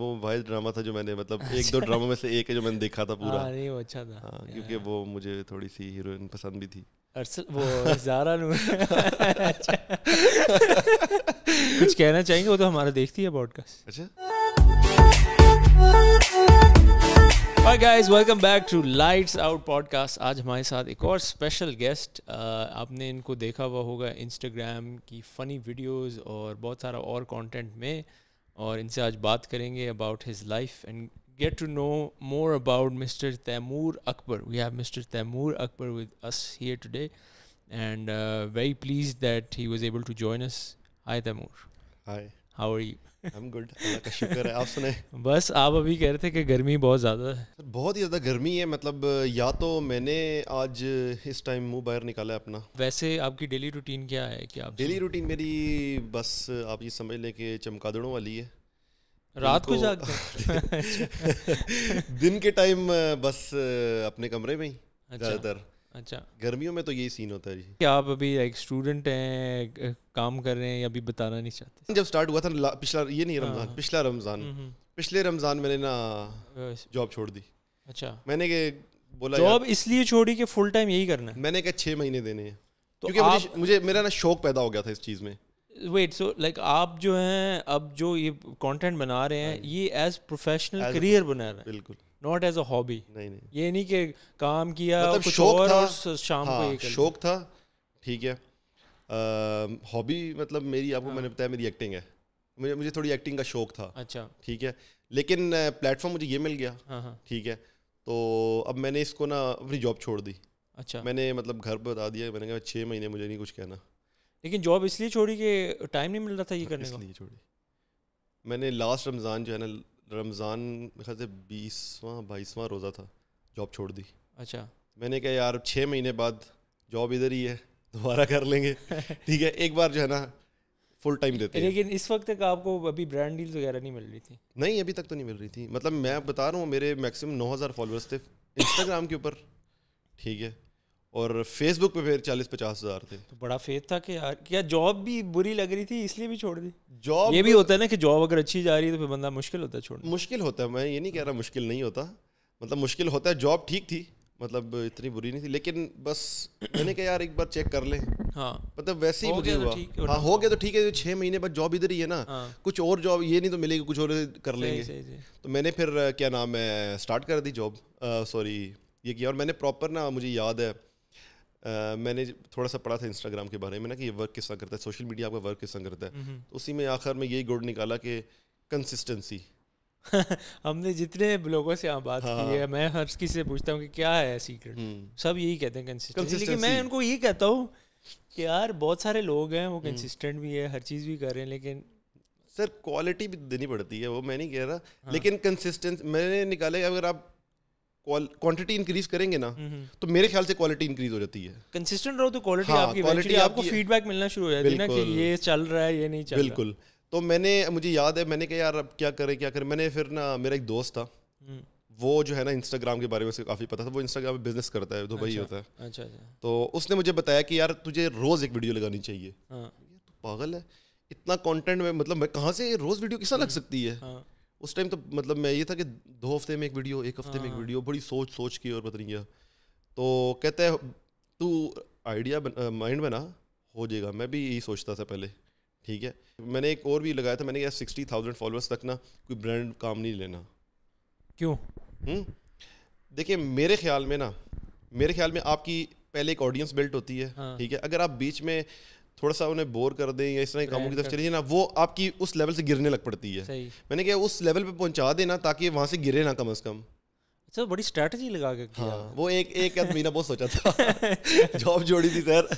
वो भाई ड्रामा था जो मैंने मतलब एक अच्छा। दो ड्रामा में से एक है जो मैंने देखा था पूरा हाँ, नहीं वो अच्छा था हाँ, क्योंकि वो मुझे थोड़ी सी हीरोइन पसंद भी थी अरसल वो जारा नूर अच्छा। कुछ कहना चाहेंगे वो तो हमारा देखती है पॉडकास्ट अच्छा hi guys welcome back to lights out podcast आज हमारे साथ एक और स्पेशल गेस्ट आपने इनको देखा हुआ होगा इंस्टाग्राम की फ़नी वीडियोस और बहुत सारा और कंटेंट में और इनसे आज बात करेंगे about his life and get to know more about mister Taimur Akbar we have mister Taimur Akbar with us here today and very please that he was able to join us hi Taimur hi how are you I am good Allah का शुक्र है आप सुने बस आप अभी कह रहे थे कि गर्मी बहुत ज़्यादा है सर बहुत ही ज़्यादा गर्मी है मतलब या तो मैंने आज इस टाइम मुंह बाहर निकाला है अपना वैसे आपकी डेली रूटीन क्या है क्या आप डेली रूटीन मेरी बस आप ये समझ लें कि चमकादड़ों वाली है रात को जागते दिन के टाइम बस अपने कमरे में ही अच्छा। ज़्यादातर अच्छा गर्मियों में तो यही सीन होता है क्या आप अभी एक स्टूडेंट हैं काम कर रहे हैं या अभी बताना नहीं चाहते जब स्टार्ट हुआ था पिछला ये नहीं रमज़ान हाँ। पिछला रमज़ान हम्म, हम्म। पिछले रमज़ान मैंने ना जॉब छोड़ दी अच्छा मैंने के बोला जॉब इसलिए छोड़ी कि फुल टाइम यही करना है मैंने कहा छः महीने देने हैं तो क्योंकि मुझे, मुझे मेरा ना शौक पैदा हो गया था इस चीज़ में वेट सो लाइक आप जो हैं अब जो ये कंटेंट बना रहे हैं हाँ ये एज प्रोफेशनल करियर बना रहे हैं बिल्कुल नॉट एज अ हॉबी नहीं नहीं ये नहीं कि काम किया मतलब कुछ शौक और, था, और शाम हाँ, को ये शौक था ठीक है हॉबी मतलब मेरी आपको हाँ. मैंने बताया मेरी एक्टिंग है मुझे मुझे थोड़ी एक्टिंग का शौक था अच्छा ठीक है लेकिन प्लेटफॉर्म मुझे ये मिल गया हाँ, हाँ। ठीक है तो अब मैंने इसको ना अपनी जॉब छोड़ दी अच्छा मैंने मतलब घर पर बता दिया मैंने कहा छः महीने मुझे नहीं कुछ कहना लेकिन जॉब इसलिए छोड़ी कि टाइम नहीं मिल रहा था ये करने का इसलिए छोड़ी मैंने लास्ट रमज़ान जो है ना रमज़ान मेरे ख्याल से बीसवा बाईसवा रोज़ा था जॉब छोड़ दी अच्छा मैंने कहा यार छः महीने बाद जॉब इधर ही है दोबारा कर लेंगे ठीक है एक बार जो है ना फुल टाइम देते हैं लेकिन इस वक्त तक आपको अभी ब्रांड डील्स वगैरह नहीं मिल रही थी नहीं अभी तक तो नहीं मिल रही थी मतलब मैं बता रहा हूँ मेरे मैक्सिमम नौ हज़ार फॉलोअर्स थे इंस्टाग्राम के ऊपर ठीक है और फेसबुक पे फिर चालीस पचास हज़ार थे तो बड़ा फेथ था कि यार क्या जॉब भी बुरी लग रही थी इसलिए भी छोड़ दी जॉब ये भी होता है ना कि जॉब अगर अच्छी जा रही है तो फिर बंदा मुश्किल होता है छोड़ मुश्किल होता है मैं ये नहीं कह रहा मुश्किल नहीं होता मतलब मुश्किल होता है जॉब ठीक थी मतलब इतनी बुरी नहीं थी लेकिन बस मैंने कहा यार एक बार चेक कर ले हाँ मतलब वैसे ही मुझे तो हुआ हाँ हो गया तो ठीक है छः महीने बाद जॉब इधर ही है ना हाँ। कुछ और जॉब ये नहीं तो मिलेगी कुछ और कर लेंगे तो मैंने फिर क्या नाम है स्टार्ट कर दी जॉब सॉरी ये किया और मैंने प्रॉपर ना मुझे याद है मैंने थोड़ा सा पढ़ा था इंस्टाग्राम के बारे में ना कि ये वर्क किस तरह करता है सोशल मीडिया आपका वर्क किस तरह करता है तो उसी में आखिर में यही गुड निकाला कि कंसिस्टेंसी हमने जितने लोगों से यहाँ बात हाँ। की है हाँ। मैं हर किसी से पूछता हूँ कि क्या है सीक्रेट हम्म। सब यही कहते हैं कंसिस्टेंसी लेकिन मैं उनको यही कहता हूँ कि यार बहुत सारे लोग हैं वो कंसिस्टेंट हम्म। भी है हर चीज़ भी कर रहे हैं लेकिन सर क्वालिटी भी देनी पड़ती है वो मैं नहीं कह रहा हाँ। लेकिन कंसिस्टेंस मैंने निकाले अगर आप क्वांटिटी इंक्रीज करेंगे ना हम्म, हम्म। तो मेरे ख्याल से क्वालिटी इंक्रीज हो जाती है कंसिस्टेंट रहो तो क्वालिटी हाँ, आपकी क्वालिटी आपको फीडबैक मिलना शुरू हो जाती है ना कि ये चल रहा है ये नहीं चल बिल्कुल तो मैंने मुझे याद है मैंने कहा यार अब क्या करें क्या करें मैंने फिर ना मेरा एक दोस्त था हम्म। वो जो है ना इंस्टाग्राम के बारे में काफ़ी पता था वो इंस्टाग्राम पे बिजनेस करता है दुबई तो अच्छा, होता है अच्छा अच्छा तो उसने मुझे बताया कि यार तुझे रोज़ एक वीडियो लगानी चाहिए हाँ। पागल है इतना कंटेंट में मतलब मैं कहाँ से रोज़ वीडियो किसा लग सकती है हाँ। उस टाइम तो मतलब मैं ये था कि दो हफ्ते में एक वीडियो एक हफ्ते में एक वीडियो हाँ। बड़ी सोच सोच की और पता तो कहते हैं तू आइडिया माइंड में ना हो जाएगा मैं भी यही सोचता था पहले ठीक है मैंने एक और भी लगाया था मैंने कहा सिक्सटी थाउजेंड फॉलोअर्स तक ना कोई ब्रांड काम नहीं लेना क्यों हम्म? देखिए मेरे ख्याल में ना मेरे ख्याल में आपकी पहले एक ऑडियंस बिल्ट होती है हाँ। ठीक है अगर आप बीच में थोड़ा सा उन्हें बोर कर दें या इस तरह के कामों की तरफ चली ना वो आपकी उस लेवल से गिरने लग पड़ती है मैंने कहा उस लेवल पर पहुँचा देना ताकि वहाँ से गिरे ना कम अज़ कम सर अच्छा, बड़ी स्ट्रैटेजी लगा के किया हाँ वो एक एक आध महीना बहुत सोचा था जॉब जोड़ी थी सर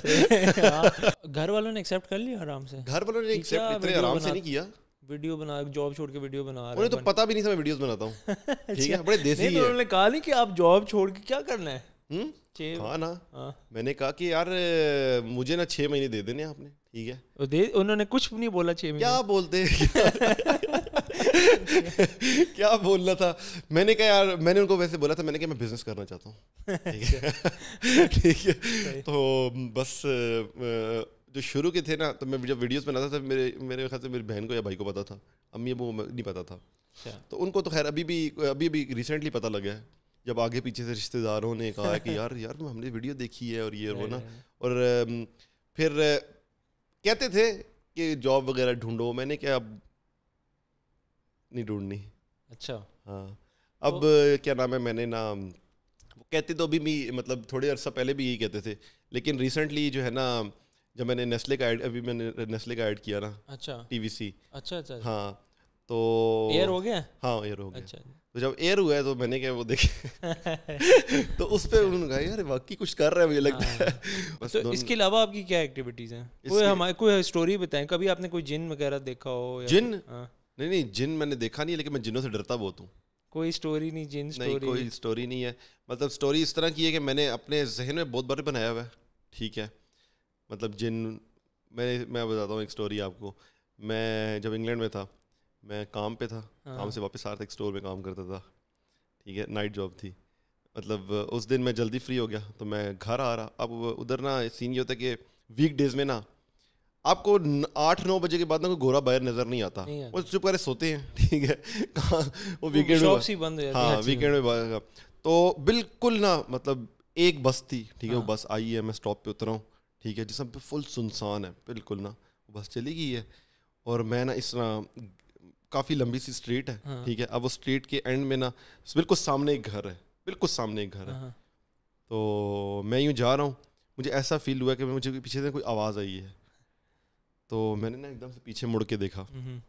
हाँ, घर वालों ने एक्सेप्ट कर लिया आराम से घर वालों ने एक्सेप्ट इतने आराम से नहीं किया वीडियो बना जॉब छोड़ के वीडियो बना उन्हें तो पता भी नहीं था मैं वीडियोस बनाता हूँ ठीक है अच्छा। बड़े देसी तो है उन्होंने कहा नहीं कि आप जॉब छोड़ के क्या करना है हम्म? ना हाँ। मैंने कहा कि यार मुझे ना छः महीने दे देने आपने ठीक है तो दे उन्होंने कुछ नहीं बोला छह महीने क्या बोलते क्या बोलना था मैंने कहा यार मैंने उनको वैसे बोला था मैंने कहा मैं बिजनेस करना चाहता हूँ ठीक है तो बस जो शुरू के थे ना तो मैं जब वीडियोस बनाता था तो मेरे मेरे ख्याल से मेरी बहन को या भाई को पता था अम्मी वो नहीं पता था अच्छा। तो उनको तो खैर अभी भी अभी अभी रिसेंटली पता लगा है जब आगे पीछे से रिश्तेदारों ने कहा कि यार यार हमने वीडियो देखी है और ये वो ना और फिर कहते थे कि जॉब वगैरह ढूंढो मैंने क्या अब नहीं ढूंढनी अच्छा हाँ तो अब तो, क्या नाम है मैंने ना वो कहते तो अभी भी मतलब थोड़े अर्सा पहले भी यही कहते थे लेकिन रिसेंटली जो है ना जब मैंने नेस्ले का एड अभी मैंने नेस्ले का ऐड किया ना अच्छा टीवीसी अच्छा, अच्छा अच्छा हाँ तो एयर हो गया हाँ एयर हो गया अच्छा, अच्छा। तो जब एयर हुआ है तो मैंने क्या वो देखे तो उस पर उन्होंने कहा यार वाकई कुछ कर रहे हैं मुझे लगता है हाँ। बस तो इसके अलावा आपकी क्या एक्टिविटीज हैं कोई हमारे कोई स्टोरी बताएं कभी आपने कोई जिन वगैरह देखा हो या जिन हाँ। नहीं नहीं जिन मैंने देखा नहीं है लेकिन मैं जिनों से डरता बहुत हूँ कोई स्टोरी नहीं जिन स्टोरी नहीं कोई स्टोरी नहीं है मतलब स्टोरी इस तरह की है कि मैंने अपने जहन में बहुत बार बनाया हुआ है ठीक है मतलब जिन मैं मैं बताता हूँ एक स्टोरी आपको मैं जब इंग्लैंड में था मैं काम पे था हाँ। काम से वापस आ रहा था एक स्टोर में काम करता था ठीक है नाइट जॉब थी मतलब उस दिन मैं जल्दी फ्री हो गया तो मैं घर आ रहा अब उधर ना सीन ये होता है कि वीक डेज में ना आपको आठ नौ बजे के बाद ना कोई घोरा बाहर नजर नहीं आता वो चुप करे सोते हैं ठीक है कहाँ वो वीकेंड में बंद हाँ वीकेंड में तो बिल्कुल ना मतलब एक बस थी ठीक है वो हाँ। बस आई है मैं स्टॉप पे उतरा हूँ ठीक है जिसमें फुल सुनसान है बिल्कुल ना बस चली गई है और मैं ना इस तरह काफ़ी लंबी सी स्ट्रीट है हाँ। ठीक हाँ। है अब वो स्ट्रीट के एंड में ना बिल्कुल सामने एक घर है बिल्कुल सामने एक घर हाँ। है तो मैं यूं जा रहा हूँ मुझे ऐसा फील हुआ कि मुझे पीछे से कोई आवाज़ आई है तो मैंने ना एकदम से पीछे मुड़ के देखा हम्म।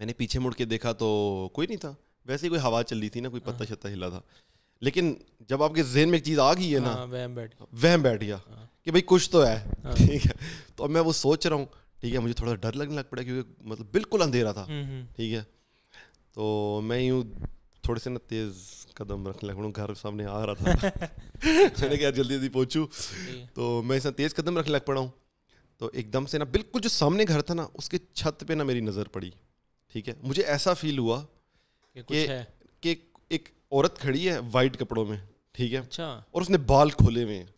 मैंने पीछे मुड़ के देखा तो कोई नहीं था वैसे ही कोई हवा चल रही थी ना कोई पत्ता शत्ता हाँ। हिला था लेकिन जब आपके जहन में एक चीज़ आ गई है ना हाँ, वह बैठ बैठ गया कि भाई कुछ तो है ठीक है तो अब मैं वो सोच रहा हूँ ठीक है मुझे थोड़ा डर लगने लग पड़ा क्योंकि मतलब बिल्कुल अंधेरा था हम्म, हम्म। ठीक है तो मैं यूँ थोड़े से ना तेज़ कदम रखने लगा हूँ घर सामने आ रहा था मैंने कहा जल्दी जल्दी पहुँचूँ तो मैं इस तेज़ कदम रखने लग पड़ा हूँ तो एकदम से ना बिल्कुल जो सामने घर था ना उसके छत पे ना मेरी नज़र पड़ी ठीक है मुझे ऐसा फील हुआ कि कि एक औरत खड़ी है वाइट कपड़ों में ठीक है अच्छा और उसने बाल खोले हुए हैं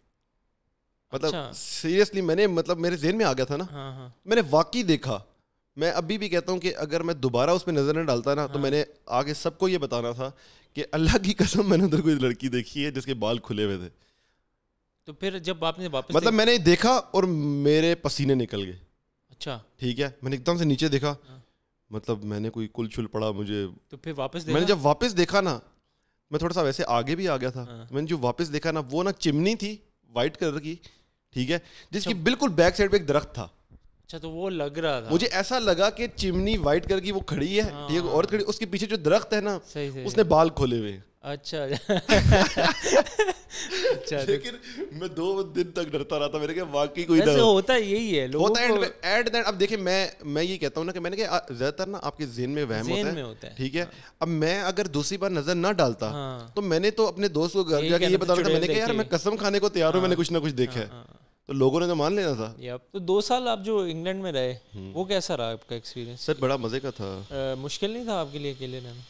मतलब सीरियसली अच्छा। मैंने मतलब मेरे जहन में आ गया था ना हाँ, हाँ। मैंने वाकई देखा मैं अभी भी कहता हूँ कि अगर मैं दोबारा उस पर नज़र न डालता ना तो हाँ। मैंने आगे सबको ये बताना था कि अल्लाह की कसम मैंने उधर कोई लड़की देखी है जिसके बाल खुले हुए थे तो फिर जब आपने वापस मतलब मैंने देखा और मेरे पसीने निकल गए अच्छा ठीक है मैंने एकदम से नीचे देखा हाँ. मतलब मैंने कोई कुल छुल पड़ा मुझे तो फिर वापस देखा? मैंने जब वापस देखा ना मैं थोड़ा सा वैसे आगे भी आ गया था हाँ. मैंने जो वापस देखा ना वो ना चिमनी थी वाइट कलर की ठीक है जिसकी अच्छा। बिल्कुल बैक साइड पे एक दरख्त था अच्छा तो वो लग रहा था मुझे ऐसा लगा कि चिमनी वाइट कलर की वो खड़ी है हाँ। ठीक है औरत खड़ी उसके पीछे जो दरख्त है ना उसने बाल खोले हुए अच्छा अच्छा लेकिन मैं दो दिन तक डरता रहा था मेरे वाकई कोई डर होता यही है लोग होता है एट दैट अब देखिए मैं मैं ये कहता हूं ना कि मैंने कहा ज्यादातर ना आपके जहन में वहम होता, है ठीक है हाँ। अब मैं अगर दूसरी बार नजर ना डालता हाँ। तो मैंने तो अपने दोस्त को घर जाके ये बता रहा था मैंने कहा यार मैं कसम खाने को तैयार हूं हाँ। मैंने कुछ ना कुछ देखा है तो लोगों ने तो मान लेना था तो दो साल आप जो इंग्लैंड में रहे हम्म। वो कैसा रहा आपका एक्सपीरियंस सर बड़ा मजे का था मुश्किल नहीं था आपके लिए अकेले रहना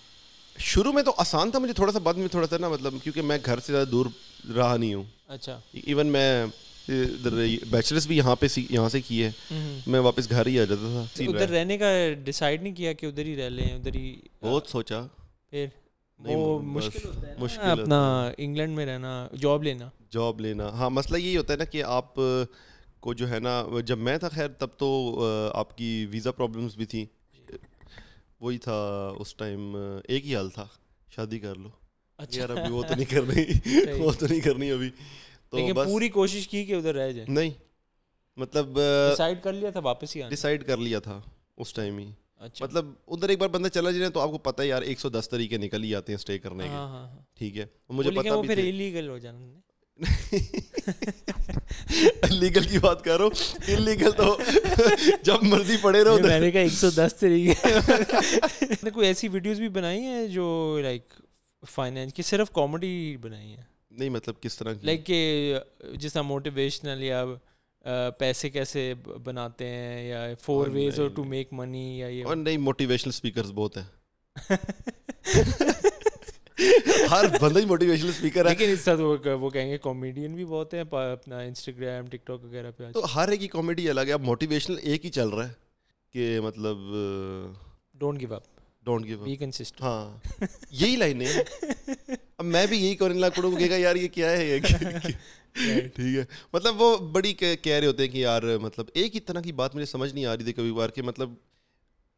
शुरू में तो आसान था मुझे थोड़ा सा बाद में थोड़ा सा ना मतलब क्योंकि मैं घर से ज़्यादा दूर रहा नहीं हूँ अच्छा इवन मैं बैचलर्स भी यहाँ पे यहाँ से किए हम्म। मैं वापस घर ही आ जाता था तो उधर रहने का डिसाइड नहीं किया कि उधर ही रह लें उधर ही बहुत सोचा फिर वो मुश्किल होता है मुश्किल अपना इंग्लैंड में रहना जॉब लेना जॉब लेना हाँ मसला यही होता है ना कि आप को जो है ना जब मैं था खैर तब तो आपकी वीज़ा प्रॉब्लम्स भी थी वही था उस टाइम एक ही हाल था शादी कर लो अच्छा यार अभी वो तो नहीं करनी वो तो नहीं करनी अभी तो बस पूरी कोशिश की कि उधर रह जाए नहीं मतलब डिसाइड कर लिया था वापस ही डिसाइड कर लिया था उस टाइम ही अच्छा मतलब उधर एक बार बंदा चला जाए तो आपको पता है यार 110 तरीके निकल ही आते हैं स्टे करने के हाँ, हाँ, हाँ। ठीक है मुझे पता भी फिर इलीगल हो जाना लीगल की बात करो इलीगल तो जब मर्जी पड़े रहो मैंने कहा 110 तरीके मैंने कोई ऐसी वीडियोस भी बनाई हैं जो लाइक फाइनेंस की सिर्फ कॉमेडी बनाई है नहीं मतलब किस तरह की लाइक like जिस तरह मोटिवेशनल या uh, पैसे कैसे बनाते हैं या फोर वेज और टू मेक मनी या ये और नहीं मोटिवेशनल स्पीकर्स बहुत हैं हर बंदा ही मोटिवेशनल स्पीकर है लेकिन इस साथ वो वो कहेंगे कॉमेडियन भी बहुत हैं अपना इंस्टाग्राम टिकटॉक वगैरह पे तो हर एक ही कॉमेडी अलग है अब मोटिवेशनल एक ही चल रहा है कि मतलब don't give up don't give be consistent हां यही लाइन है अब मैं भी यही करने लग पड़ूंगा कहेगा यार ये क्या है ठीक है मतलब वो बड़ी कह रहे होते हैं कि यार मतलब एक ही तरह की बात मुझे समझ नहीं आ रही थी कभी बार कि मतलब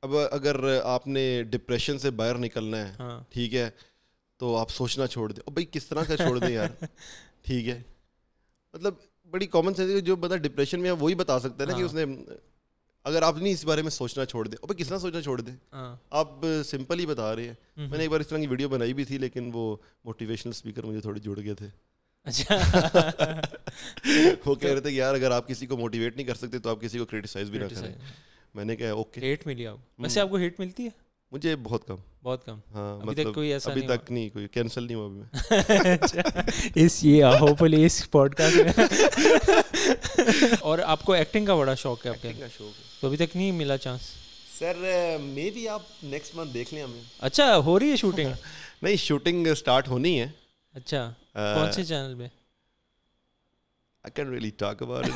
अब अगर आपने डिप्रेशन से बाहर निकलना है हाँ। ठीक है तो आप सोचना छोड़ दें भाई किस तरह का छोड़ दें यार ठीक है मतलब बड़ी कॉमन सेंस जो बता डिप्रेशन में है वही बता सकता है ना कि हाँ। उसने अगर आप नहीं इस बारे में सोचना छोड़ दे अबे तरह सोचना छोड़ दे हाँ। आप सिंपल ही बता रहे हैं हम्म। मैंने एक बार इस तरह की वीडियो बनाई भी थी लेकिन वो मोटिवेशनल स्पीकर मुझे थोड़े जुड़ गए थे अच्छा वो कह रहे तो थे यार अगर आप किसी को मोटिवेट नहीं कर सकते तो आप किसी को क्रिटिसाइज भी ना करें हाँ। मैंने कहा ओके हेट मिली आपको हम्म। वैसे आपको हिट मिलती है मुझे बहुत कम बहुत कम हाँ अभी मतलब तक कोई ऐसा अभी नहीं तक नहीं कोई कैंसिल नहीं हुआ अभी इस ये होपफुली इस पॉडकास्ट में और आपको एक्टिंग का बड़ा शौक है आपके का शौक है तो अभी तक नहीं मिला चांस सर मे बी आप नेक्स्ट मंथ देख लें हमें अच्छा हो रही है शूटिंग नहीं शूटिंग स्टार्ट होनी है अच्छा uh, कौन से चैनल पे I can really talk about it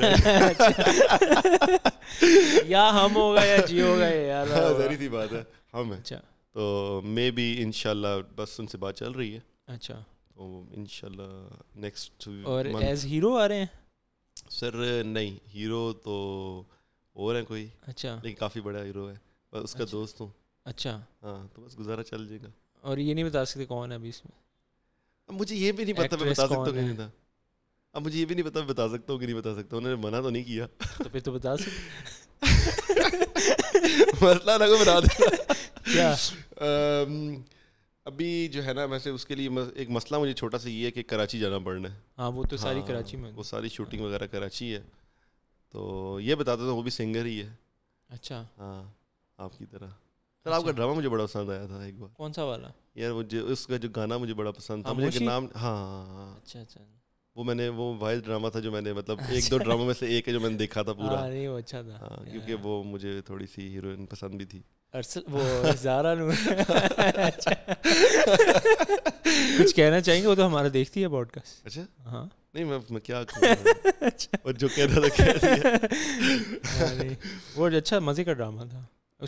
या हम होगा या जी होगा यार वेरी हाँ, सी बात है हम हाँ हैं अच्छा तो मे बी इनशाला बस उनसे बात चल रही है अच्छा तो इनशाला नेक्स्ट और एज हीरो आ रहे हैं सर नहीं हीरो तो और हैं कोई अच्छा लेकिन काफ़ी बड़ा हीरो है बस उसका अच्छा। दोस्त हूँ अच्छा हाँ तो बस गुजारा चल जाएगा और ये नहीं बता सकते कौन है अभी इसमें अब मुझे ये भी नहीं पता मैं बता सकता हूँ नहीं था अब मुझे ये भी नहीं पता मैं बता सकता हूँ कि नहीं बता सकता उन्होंने मना तो नहीं किया तो फिर तो बता सकते मसला ना को बता देना क्या अभी जो है ना वैसे उसके लिए एक मसला मुझे छोटा सा ये है कि कराची जाना पड़ना है हाँ वो तो सारी हाँ, कराची में वो सारी शूटिंग वगैरह कराची है तो ये बताते था वो भी सिंगर ही है अच्छा हाँ आपकी तरह सर आपका ड्रामा अच्छा। मुझे बड़ा पसंद आया था एक बार कौन सा वाला यार मुझे उसका जो गाना मुझे बड़ा पसंद था हाँ, मुझे नाम हाँ, हाँ अच्छा अच्छा वो मैंने वो वाइल्ड ड्रामा था जो मैंने मतलब अच्छा। एक दो ड्रामा में से एक है जो मैंने देखा था पूरा नहीं वो अच्छा था क्योंकि वो मुझे थोड़ी सी हीरोइन पसंद भी थी अरसल वो जारा नूर कुछ कहना चाहेंगे वो तो हमारा देखती है पॉडकास्ट अच्छा हाँ नहीं मैं मैं क्या अच्छा। और जो कह रहा था कह दिया वो अच्छा मजे का ड्रामा था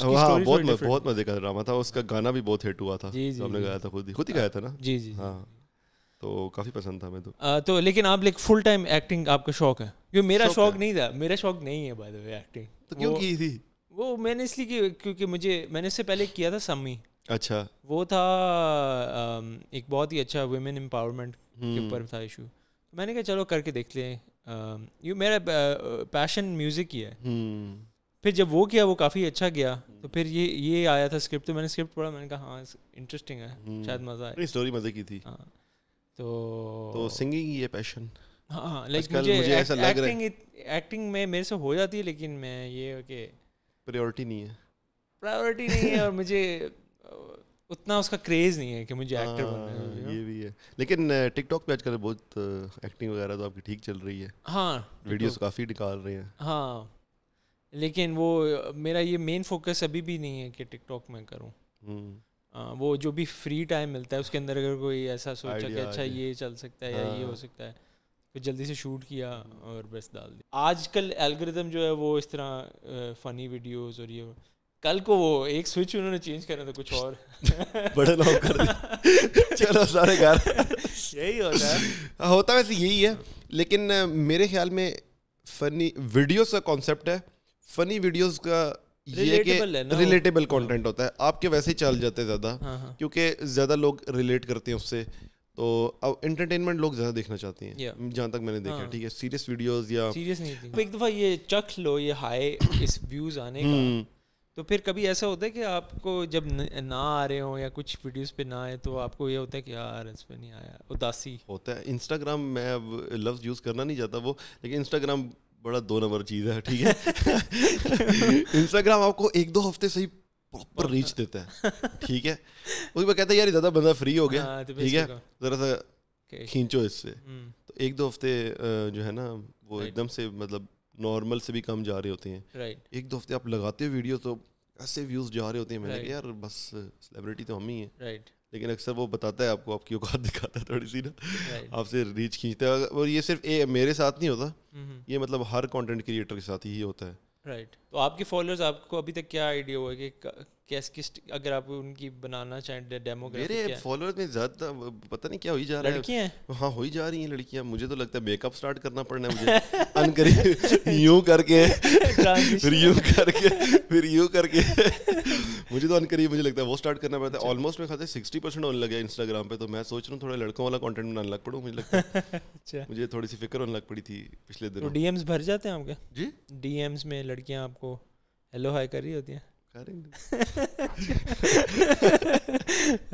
हाँ बहुत म, बहुत मजे का ड्रामा था उसका गाना भी बहुत हिट हुआ था जी जी तो हमने गाया था खुद ही खुद ही गाया था ना जी जी हाँ तो काफ़ी पसंद था मैं तो आ, तो लेकिन आप लाइक फुल टाइम एक्टिंग आपका शौक है क्योंकि मेरा शौक, शौक नहीं था मेरा शौक नहीं है बाय द वे एक्टिंग तो क्यों की थी वो मैंने इसलिए किया क्योंकि मुझे मैंने इससे पहले किया था सम्मी अच्छा वो था एक बहुत ही अच्छा वुमेन एम्पावरमेंट के हम्म। ऊपर था इशू तो मैंने कहा चलो करके देख लें यू मेरा पैशन म्यूज़िक ही है हम्म। फिर जब वो किया वो काफ़ी अच्छा गया हम्म। तो फिर ये ये आया था स्क्रिप्ट तो मैंने स्क्रिप्ट पढ़ा मैंने कहा हाँ इंटरेस्टिंग है शायद मज़ा आया स्टोरी मज़े की थी हाँ। तो तो सिंगिंग ही है पैशन हाँ, हाँ लाइक मुझे, मुझे ऐसा लग रहा है एक्टिंग में मेरे से हो जाती है लेकिन मैं ये कि प्रायोरिटी नहीं है प्रायोरिटी नहीं है और मुझे उतना उसका क्रेज नहीं है कि मुझे एक्टर हाँ, बनना है ये भी है लेकिन टिकटॉक पे आजकल बहुत एक्टिंग वगैरह तो आपकी ठीक चल रही है हाँ वीडियोस काफ़ी निकाल रहे हैं हाँ लेकिन वो मेरा ये मेन फोकस अभी भी नहीं है कि टिकटॉक में करूँ हम्म। वो जो भी फ्री टाइम मिलता है उसके अंदर अगर कोई ऐसा सोचा कि अच्छा ये चल सकता है या ये हो हाँ। सकता है फिर जल्दी से शूट किया और बस डाल दिया आजकल एल्गोरिदम जो है वो इस तरह फ़नी वीडियोस और ये कल को वो एक स्विच उन्होंने चेंज करना था कुछ और बड़े लोग कर चलो सारे घर यही होता है हाँ, होता वैसे यही है लेकिन मेरे ख्याल में फ़नी वीडियोस का कॉन्सेप्ट है फ़नी वीडियोस का रिलेटेबल कंटेंट होता है आपके वैसे ही चल जाते हैं ज़्यादा हाँ, हाँ। क्योंकि ज़्यादा लोग रिलेट करते हैं उससे तो अब एंटरटेनमेंट लोग ज़्यादा देखना चाहते हैं yeah. जहाँ तक मैंने देखा हाँ। ठीक है सीरियस वीडियोस या सीरियस नहीं थी एक दफ़ा ये चख लो ये हाई इस व्यूज़ आने का हम्म। तो फिर कभी ऐसा होता है कि आपको जब ना आ रहे हो या कुछ वीडियोस पे ना आए तो आपको ये होता है कि यार इस पे नहीं आया उदासी होता है इंस्टाग्राम मैं अब लफ्ज़ यूज़ करना नहीं चाहता वो लेकिन इंस्टाग्राम बड़ा दो नंबर चीज़ है ठीक है इंस्टाग्राम आपको एक दो हफ्ते सही प्रॉपर रीच देता है ठीक है उसके बाद कहता है यार ज़्यादा बंदा फ्री हो गया हाँ, तो ठीक है ज़रा सा खींचो इससे हम्म। तो एक दो हफ्ते जो है ना वो एकदम से मतलब नॉर्मल से भी कम जा रहे होते हैं एक दो हफ्ते आप लगाते हो वीडियो तो ऐसे व्यूज़ जा रहे होते हैं मैंने कहा यार बस सेलिब्रिटी तो हम ही हैं लेकिन अक्सर वो बताता है आपको आपकी औकात दिखाता है थोड़ी सी ना आपसे रीच खींचता है और ये सिर्फ ए मेरे साथ नहीं होता हम्म, हम्म। ये मतलब हर कंटेंट क्रिएटर के साथ ही होता है राइट right. तो आपके फॉलोअर्स आपको अभी तक क्या आइडिया हुआ कि किस किस अगर आप उनकी बनाना चाहें डेमो मेरे फॉलोअर्स में ज़्यादा पता नहीं क्या हो ही जा रहा है लड़कियां हैं हाँ हो ही जा रही हैं लड़कियां मुझे तो लगता है मेकअप स्टार्ट करना पड़ना है मुझे अन अनकरी यूं करके फिर यूं करके फिर यूं करके मुझे तो अन अनकरीब मुझे लगता है वो स्टार्ट करना पड़ता है ऑलमोस्ट अच्छा। मेरे खाते सिक्सटी परसेंट होने लगे इंस्टाग्राम पे तो मैं सोच रहा हूँ थोड़ा लड़कों वाला कंटेंट बनाने लग पड़ूँ मुझे लगता है अच्छा। मुझे थोड़ी सी फिक्र होने लग पड़ी थी पिछले तो दिनों डीएम्स भर जाते हैं आपके जी डीएम्स में लड़कियां आपको हेलो हाई कर रही होती हैं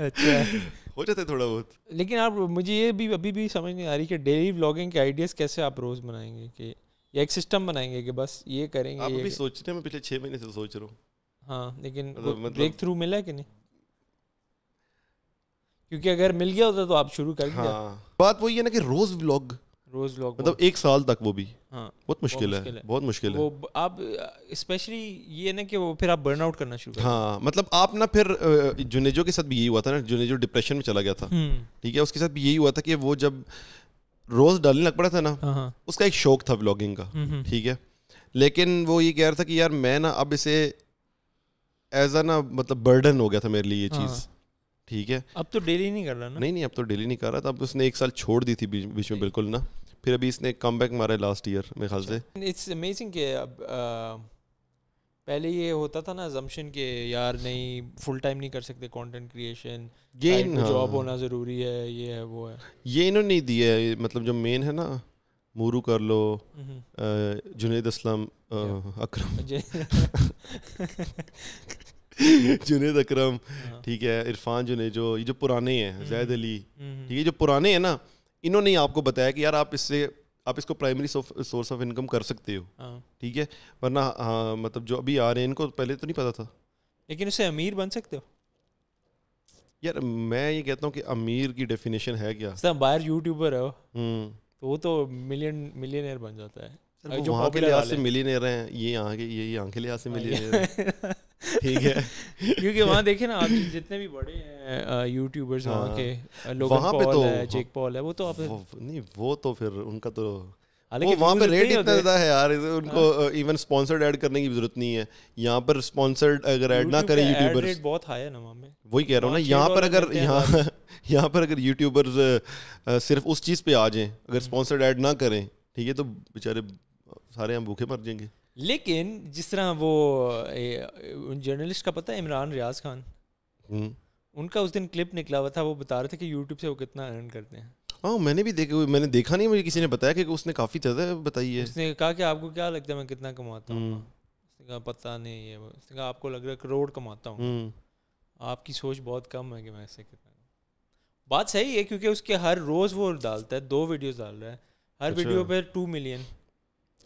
अच्छा हो जाता है थोड़ा बहुत लेकिन आप मुझे ये भी अभी भी समझ नहीं आ रही कि डेली व्लॉगिंग के आइडियाज़ कैसे आप रोज़ बनाएंगे कि या एक सिस्टम बनाएंगे कि बस ये करेंगे आप ये अभी सोच रहे हैं मैं पिछले छः महीने से तो सोच रहा हूँ हाँ लेकिन मतलब ब्रेक मतलब थ्रू मिला है कि नहीं क्योंकि अगर मिल गया होता तो आप शुरू कर हाँ। बात वही है ना कि रोज़ व्लॉग रोज लॉग मतलब एक साल तक वो भी हाँ बहुत मुश्किल है बहुत मुश्किल है वो आप स्पेशली ये ना कि वो फिर आप बर्न आउट करना शुरू हाँ मतलब आप ना फिर जुनेजो के साथ भी यही हुआ था ना जुनेजो डिप्रेशन में चला गया था हम्म। ठीक है उसके साथ भी यही हुआ था कि वो जब रोज डालने लग पड़ा था ना हाँ, हाँ। उसका एक शौक था ब्लॉगिंग का हम्म, हम्म। ठीक है लेकिन वो ये कह रहा था कि यार मैं ना अब इसे एज आ ना मतलब बर्डन हो गया था मेरे लिए ये हाँ, चीज़ ठीक है अब तो डेली नहीं कर रहा ना नहीं नहीं अब तो डेली नहीं कर रहा था अब उसने एक साल छोड़ दी थी बीच में बिल्कुल ना फिर अभी इसने कम बैक मारा लास्ट ईयर मेरे ख्याल से इट्स अमेजिंग के अब पहले ये होता था ना जम्पशन के यार नहीं फुल टाइम नहीं कर सकते कंटेंट क्रिएशन ये हाँ। जॉब होना ज़रूरी है ये है वो है ये इन्होंने नहीं दिया है मतलब जो मेन है ना मोरू कर लो जुनेद असलम अक्रम जुनेद अकरम ठीक है इरफान जुनेद जो ये जो पुराने हैं जैद हम्म। अली हम्म। ठीक है जो पुराने हैं ना इन्होंने ही आपको बताया कि यार आप इससे आप इसको प्राइमरी सोर्स ऑफ इनकम कर सकते हो हाँ। ठीक है वरना हाँ मतलब जो अभी आ रहे हैं इनको पहले तो नहीं पता था लेकिन इससे अमीर बन सकते हो यार मैं ये कहता हूँ कि अमीर की डेफिनेशन है क्या बाहर यूट्यूबर है हम्म। तो वो तो मिलियन मिलियनर बन जाता है जो वहाँ के लिहाज से मिल ही नहीं रहे हैं ये यहाँ के ये यहाँ के लिहाज से मिल ही नहीं रहे ठीक है क्योंकि वहाँ देखे ना आप जितने भी बड़े हैं यूट्यूबर्स वहाँ हाँ। के वहाँ पे तो जेक पॉल हाँ। है वो तो आप नहीं वो तो फिर उनका तो वो वहाँ पे रेट इतना ज़्यादा है यार उनको इवन स्पॉन्सर्ड ऐड करने की जरूरत नहीं है यहाँ पर स्पॉन्सर्ड अगर ऐड ना करें यूट्यूबर्स बहुत हाई है ना वहाँ में वही कह रहा हूँ ना यहाँ पर अगर यहाँ यहाँ पर अगर यूट्यूबर्स सिर्फ उस चीज़ पे आ जाए अगर स्पॉन्सर्ड हम्म। ऐड ना करें ठीक है तो बेचारे सारे हम भूखे मर जाएंगे लेकिन जिस तरह वो जर्नलिस्ट का पता है इमरान रियाज खान हम्म। उनका उस दिन क्लिप निकला हुआ था वो बता रहे थे कि यूट्यूब से वो कितना अर्न करते हैं हाँ मैंने भी देखे मैंने देखा नहीं मुझे किसी ने बताया कि उसने काफ़ी ज़्यादा बताई है उसने कहा कि आपको क्या लगता है मैं कितना कमाता हूँ हम्म। उसने कहा पता नहीं है उसने कहा आपको लग रहा है करोड़ कमाता हूँ हम्म। आपकी सोच बहुत कम है कि मैं ऐसे कितना बात सही है क्योंकि उसके हर रोज़ वो डालता है दो वीडियोज़ डाल रहा है हर वीडियो पर टू मिलियन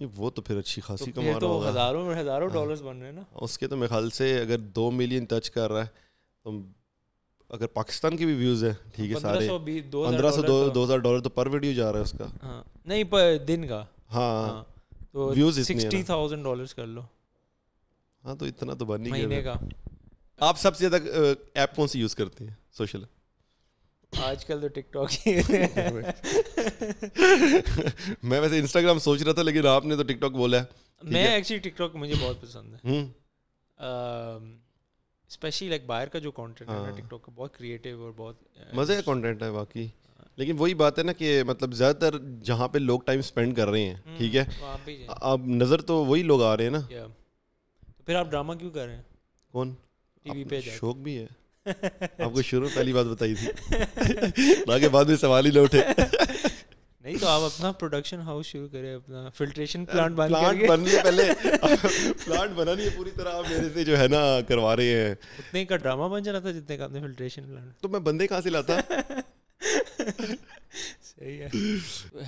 ये वो तो फिर अच्छी खासी तो कमा रहा तो हजारों में हजारों डॉलर्स हाँ। बन रहे हैं ना उसके तो मेरे ख्याल से अगर दो मिलियन टच कर रहा है तो अगर पाकिस्तान के भी व्यूज है ठीक है सारे पंद्रह सौ दो हजार डॉलर तो पर वीडियो तो जा रहा है उसका हाँ, नहीं पर दिन का हाँ, हाँ तो व्यूज सिक्सटी थाउजेंड डॉलर कर लो हाँ तो इतना तो बन ही महीने का आप सबसे ज़्यादा ऐप कौन सी यूज़ करते हैं सोशल आजकल तो टिकटॉक ही मैं वैसे इंस्टाग्राम सोच रहा था लेकिन आपने तो टिकटॉक बोला है मैं एक्चुअली टिकटॉक मुझे बहुत पसंद है स्पेशली हम्म। लाइक बाहर का जो कंटेंट है ना हाँ। टिकटॉक का बहुत क्रिएटिव और बहुत uh, मज़े का कंटेंट है बाकी लेकिन वही बात है ना कि मतलब ज़्यादातर जहाँ पे लोग टाइम स्पेंड कर रहे हैं हम्म, ठीक है अब नज़र तो वही लोग आ रहे हैं ना तो फिर आप ड्रामा क्यों कर रहे हैं कौन टीवी पे शौक भी है आपको शुरू पहली बात बताई थी बाकी बाद में सवाल ही ना उठे नहीं तो आप अपना प्रोडक्शन हाउस शुरू करें अपना फिल्ट्रेशन प्लांट बन प्लांट बन बनने पहले प्लांट बना नहीं है पूरी तरह आप मेरे से जो है ना करवा रहे हैं उतने का ड्रामा बन जाना था जितने का आपने फिल्ट्रेशन प्लांट तो मैं बंदे कहाँ से लाता सही है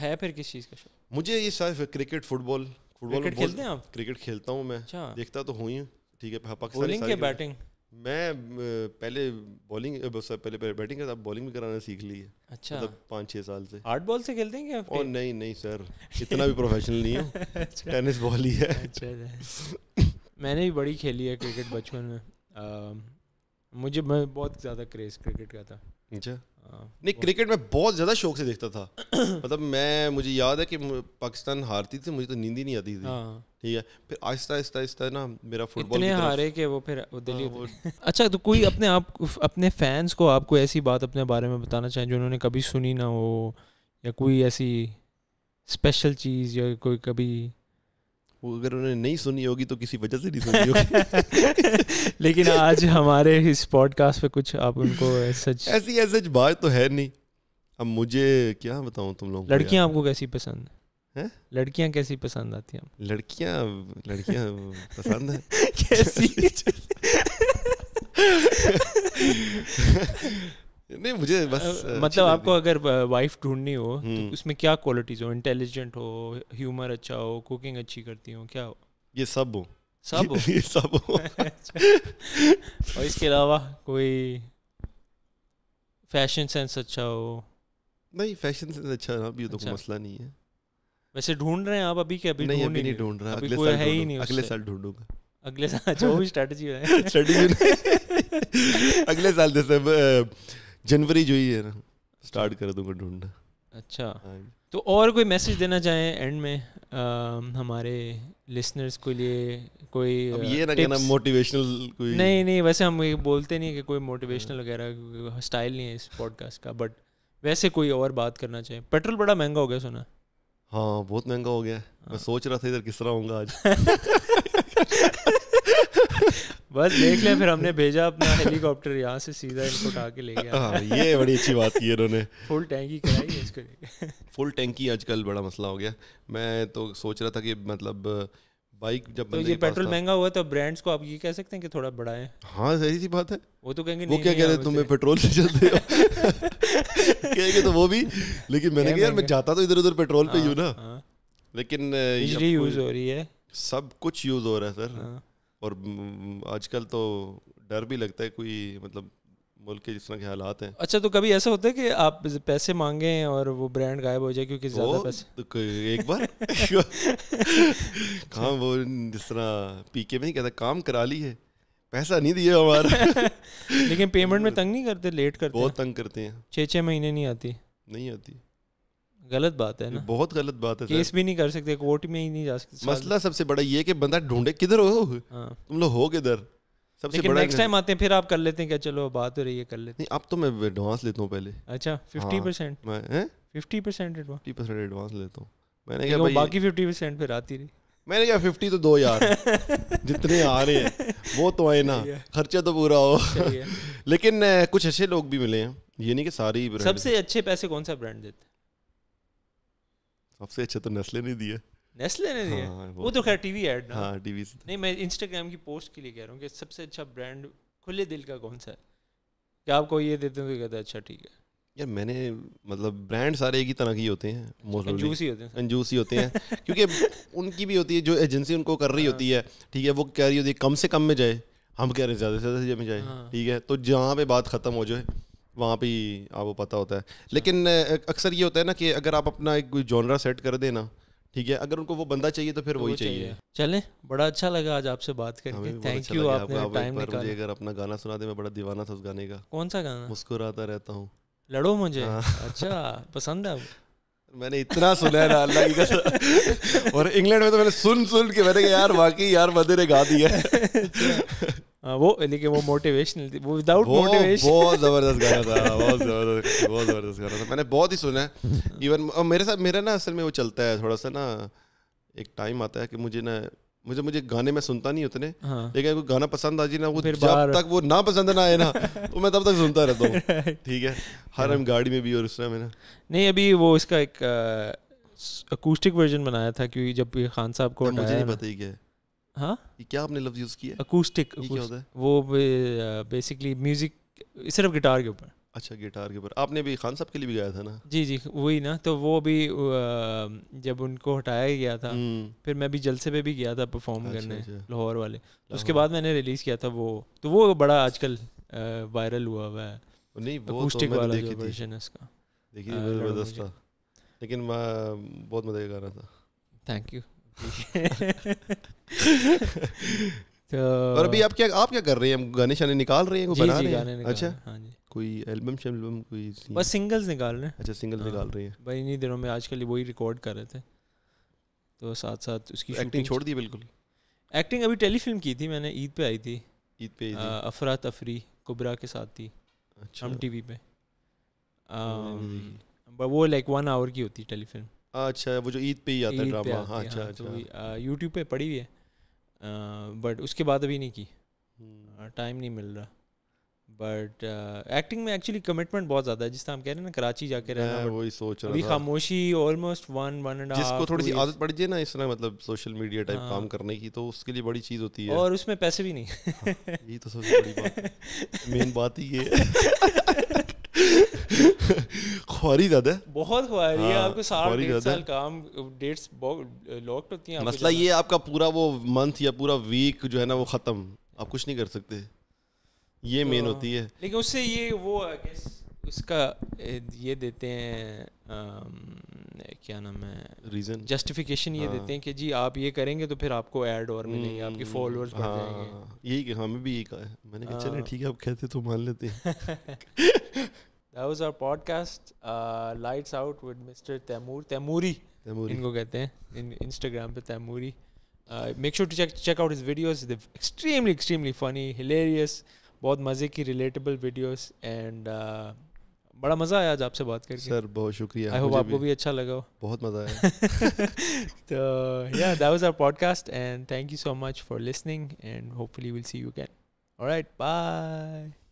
है फिर किस चीज़ का शौक मुझे ये सारे क्रिकेट फुटबॉल फुटबॉल खेलते हैं आप क्रिकेट खेलता हूँ मैं अच्छा। देखता तो हूँ ही ठीक है पाकिस्तान बैटिंग मैं पहले बॉलिंग पहले बैटिंग करता बॉलिंग भी कराना सीख ली है अच्छा मतलब पाँच छः साल से आर्ट बॉल से खेलते हैं क्या और नहीं नहीं सर इतना भी प्रोफेशनल नहीं अच्छा। है अच्छा। टेनिस बॉल ही है अच्छा मैंने भी बड़ी खेली है क्रिकेट बचपन में आ, मुझे मैं बहुत ज़्यादा क्रेज़ क्रिकेट का था अच्छा। हाँ। नहीं क्रिकेट में बहुत ज़्यादा शौक से देखता था मतलब मैं मुझे याद है कि पाकिस्तान हारती थी मुझे तो नींद ही नहीं आती थी हाँ। ठीक है फिर आहिस्ता आहिस्ता आहिस्ता ना मेरा फुटबॉल इतने हारे के वो फिर दिल्ली हाँ, अच्छा तो कोई अपने आप अपने फैंस को आपको ऐसी बात अपने बारे में बताना चाहें जो उन्होंने कभी सुनी ना हो या कोई ऐसी स्पेशल चीज़ या कोई कभी वो अगर उन्होंने नहीं सुनी होगी तो किसी वजह से नहीं सुनी होगी लेकिन आज हमारे इस पॉडकास्ट पे कुछ आप उनको सच ऐसी ऐसी बात तो है नहीं अब मुझे क्या बताऊँ तुम लोग लड़कियाँ आपको कैसी पसंद है लड़कियां कैसी पसंद आती हैं लड़कियां लड़कियां पसंद है कैसी नहीं मुझे बस मतलब आपको अगर वाइफ ढूंढनी हो तो हम्म। उसमें क्या क्वालिटीज हो इंटेलिजेंट हो ह्यूमर अच्छा हो कुकिंग अच्छी करती हो क्या हो ये सब हो सब हो ये सब हो और इसके अलावा कोई फैशन सेंस अच्छा हो नहीं फैशन सेंस अच्छा ना भी तो अच्छा। मसला नहीं है वैसे ढूंढ रहे हैं आप अभी के अभी नहीं अभी नहीं ढूंढ रहा अगले साल है ही नहीं अगले साल ढूंढूंगा अगले साल जो भी स्ट्रेटजी है स्ट्रेटजी अगले साल दिसंबर जनवरी जो ही है ना स्टार्ट अच्छा। कर दूंगा ढूंढना अच्छा हाँ तो और कोई मैसेज देना चाहें एंड में आ, हमारे लिसनर्स के लिए कोई अब ये ना कहना मोटिवेशनल कोई नहीं नहीं वैसे हम ये बोलते नहीं कि कोई मोटिवेशनल वगैरह स्टाइल नहीं है इस पॉडकास्ट का बट वैसे कोई और बात करना चाहे पेट्रोल बड़ा महंगा हो गया सुना हाँ बहुत महंगा हो गया हाँ। मैं सोच रहा था इधर किस तरह होगा आज बस देख ले फिर हमने भेजा अपना हेलीकॉप्टर यहाँ से सीधा इनको उठा के ले गया हाँ ये बड़ी अच्छी बात की इन्होंने फुल टैंकी कराई है इसको लेके फुल टैंकी आजकल बड़ा मसला हो गया मैं तो सोच रहा था कि मतलब बाइक जब तो ये पेट्रोल महंगा हुआ तो ब्रांड्स को आप ये कह सकते हैं कि थोड़ा बढ़ाए हाँ सही सी बात है वो तो कहेंगे वो क्या कह रहे हैं तुम्हें पेट्रोल से चलते हो कहेंगे तो वो भी लेकिन मैंने कहा यार मैं जाता तो इधर उधर पेट्रोल पे ही हूँ हाँ, ना हाँ। लेकिन यूज हो रही है सब कुछ यूज हो रहा है सर हाँ। और आजकल तो डर भी लगता है कोई मतलब मुल्क के जिस तरह के हालात हैं अच्छा तो कभी ऐसा होता है कि आप पैसे मांगे और वो ब्रांड गायब हो जाए क्योंकि ज्यादा पैसे तो एक बार कहाँ वो जिस तरह पी के में ही कहता काम करा ली है पैसा नहीं दिया हमारा लेकिन पेमेंट में तंग नहीं करते लेट करते बहुत तंग करते हैं छः छः महीने नहीं आती नहीं आती गलत बात है ना बहुत गलत बात है केस भी नहीं कर सकते कोर्ट में ही नहीं जा सकते मसला सबसे बड़ा ये कि बंदा ढूंढे किधर हो हाँ। तुम लोग हो किधर सबसे बड़ा नेक्स्ट टाइम आते हैं फिर आप कर लेते हैं क्या चलो बात हो रही है कर लेते हैं अब तो मैं एडवांस लेता हूँ पहले अच्छा fifty percent fifty percent fifty percent advance लेता हूँ मैंने क्या बाकी फिफ्टी परसेंट फिर आती रही मैंने कहा फिफ्टी तो दो यार जितने आ रहे हैं वो तो आए ना खर्चा तो पूरा हो लेकिन कुछ अच्छे लोग भी मिले हैं ये नहीं कि सारी सबसे अच्छे पैसे कौन सा ब्रांड देते सबसे अच्छा तो नेस्ले ने दिया नेस्ले ने दिया हाँ, वो तो खैर टीवी ऐड ना हाँ टीवी से नहीं मैं इंस्टाग्राम की पोस्ट के लिए कह रहा हूँ कि सबसे अच्छा ब्रांड खुले दिल का कौन सा है क्या आपको ये देते हैं तो कहते अच्छा ठीक है यार मैंने मतलब ब्रांड सारे एक ही तरह के होते हैं कंजूस ही होते हैं कंजूस ही होते हैं क्योंकि उनकी भी होती है जो एजेंसी उनको कर रही हाँ। होती है ठीक है वो कह रही होती है कम से कम में जाए हम कह रहे हैं ज़्यादा से ज़्यादा में जाए हाँ। ठीक है तो जहाँ पे बात ख़त्म हो जाए वहाँ भी आपको पता होता है अच्छा। लेकिन अक्सर ये होता है ना कि अगर आप अपना एक कोई जॉनरा सेट कर देना ठीक है अगर उनको वो बंदा चाहिए तो फिर तो वही चाहिए, चाहिए। चले बड़ा अच्छा लगा आज आपसे बात करके थैंक यू अच्छा आपने टाइम निकाला मुझे अगर अपना गाना सुना दे मैं बड़ा दीवाना था उस गाने का कौन सा गाना मुस्कुराता रहता हूँ लड़ो मुझे हाँ। अच्छा पसंद है मैंने इतना सुना है ना अल्लाह की कसम और इंग्लैंड में तो मैंने सुन सुन के मैंने कहा यार वाकई यार बंदे ने गा दिया है अच्छा। हाँ, वो लेकिन वो मोटिवेशनल वो विदाउट मोटिवेशन बहुत जबरदस्त गाना था बहुत जबरदस्त बहुत जबरदस्त गाना था मैंने बहुत ही सुना है इवन मेरे साथ मेरा ना असल में वो चलता है थोड़ा सा ना एक टाइम आता है कि मुझे ना मुझे मुझे गाने में सुनता नहीं उतने हाँ। लेकिन वो गाना पसंद आ जी ना वो जब तक वो ना पसंद ना आए ना तो मैं तब तक सुनता रहता हूँ ठीक है हर हम गाड़ी में भी और उसमें मैंने नहीं अभी वो इसका एक अकूस्टिक वर्जन बनाया था क्योंकि जब खान साहब को मुझे नहीं पता ही क्या है हाँ क्या आपने लफ्ज यूज किया अकूस्टिक वो बेसिकली म्यूजिक सिर्फ गिटार के ऊपर अच्छा गिटार के ऊपर आपने भी खान साहब के लिए भी गाया था ना जी जी वही ना तो वो भी जब उनको हटाया गया था हम्म। फिर मैं भी जलसे पे भी गया था परफॉर्म अच्छा, करने अच्छा। लाहौर वाले तो उसके बाद मैंने रिलीज़ किया था वो तो वो बड़ा आजकल वायरल हुआ हुआ है नहीं वो तो वाला वर्जन है देखिए लेकिन बहुत मज़े का रहा था थैंक यू तो और अभी आप क्या आप क्या कर रहे हैं गाने शाने निकाल रहे हैं कोई बना रहे हैं अच्छा हाँ जी कोई एल्बम शेल्बम कोई बस सिंगल्स निकाल रहे हैं अच्छा सिंगल्स हाँ। निकाल रहे हैं भाई इन्हीं दिनों में आजकल वही रिकॉर्ड कर रहे थे तो साथ साथ उसकी एक्टिंग छोड़ दी बिल्कुल एक्टिंग अभी टेलीफिल्म की थी मैंने ईद पे आई थी ईद पे अफरा तफरी कुबरा के साथ थी अच्छा हम वी पे वो लाइक वन आवर की होती टेलीफिल्म अच्छा वो जो ईद पे ही आता है ड्रामा हाँ, हाँ अच्छा तो अच्छा यूट्यूब पे पड़ी हुई है बट उसके बाद अभी नहीं की टाइम हम्म। नहीं मिल रहा बट एक्टिंग uh, में एक्चुअली कमिटमेंट बहुत ज्यादा है जिस तरह हम कह रहे हैं ना कराची जाके रहना वही सोच रहा अभी खामोशी ऑलमोस्ट वन वन एंड जिसको थोड़ी सी आदत पड़ जाए ना इस तरह मतलब सोशल मीडिया टाइप काम करने की तो उसके लिए बड़ी चीज होती है और उसमें पैसे भी नहीं हाँ, ये तो सबसे बड़ी बात मेन बात ही ये खुआरी ज्यादा है बहुत खुआरी है हाँ, आपको सारा डेढ़ साल काम डेट्स लॉक्ड uh, होती हैं मसला ये आपका पूरा वो मंथ या पूरा वीक जो है ना वो खत्म आप कुछ नहीं कर सकते ये मेन तो, होती है लेकिन उससे ये वो गेस उसका ये देते हैं आ, क्या नाम है रीजन जस्टिफिकेशन ये हाँ। देते हैं कि जी आप ये करेंगे तो फिर आपको ऐड और मिलेंगे हम्म, आपके फॉलोअर्स बढ़ हाँ, जाएंगे यही हमें भी यही कहा मैंने कहा चले हाँ। ठीक है आप कहते तो मान लेते हैं that was our podcast lights out with mister Taimur Taimuri Taimuri इनको कहते हैं इन इंस्टाग्राम पे Taimuri make sure to check check out his videos they extremely extremely funny hilarious बहुत मज़े की रिलेटेबल वीडियोस एंड बड़ा मज़ा आया आज आपसे बात करके सर बहुत शुक्रिया आई होप आपको भी अच्छा लगा हो बहुत मज़ा आया तो या that was our podcast and thank you so much for listening and hopefully will see you again alright bye